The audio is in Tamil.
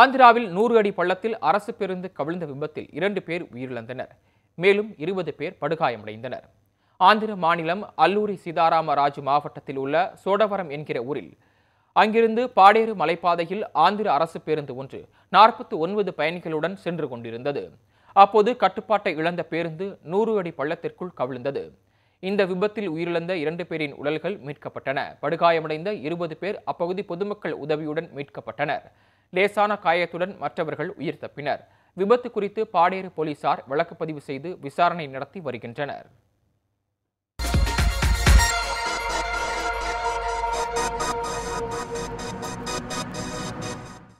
ஆந்திராவில் நூறு அடி பள்ளத்தில் அரசு பேருந்து கவிழ்ந்த விபத்தில் இரண்டு பேர் உயிரிழந்தனர் மேலும் இருபது பேர் படுகாயமடைந்தனர் ஆந்திர மாநிலம் அல்லூரி சீதாராம ராஜு மாவட்டத்தில் உள்ள சோடவரம் என்கிற ஊரில் அங்கிருந்து பாடேறு மலைப்பாதையில் ஆந்திர அரசு பேருந்து ஒன்று நாற்பத்தி ஒன்பது பயணிகளுடன் சென்று கொண்டிருந்தது அப்போது கட்டுப்பாட்டை இழந்த பேருந்து நூறு அடி பள்ளத்திற்குள் கவிழ்ந்தது இந்த விபத்தில் உயிரிழந்த இரண்டு பேரின் உடல்கள் மீட்கப்பட்டன படுகாயமடைந்த இருபது பேர் அப்பகுதி பொதுமக்கள் உதவியுடன் மீட்கப்பட்டனர் லேசான காயத்துடன் மற்றவர்கள் உயிர் தப்பினர் விபத்து குறித்து பாடேறு போலீசார் வழக்கு பதிவு செய்து விசாரணை நடத்தி வருகின்றனர்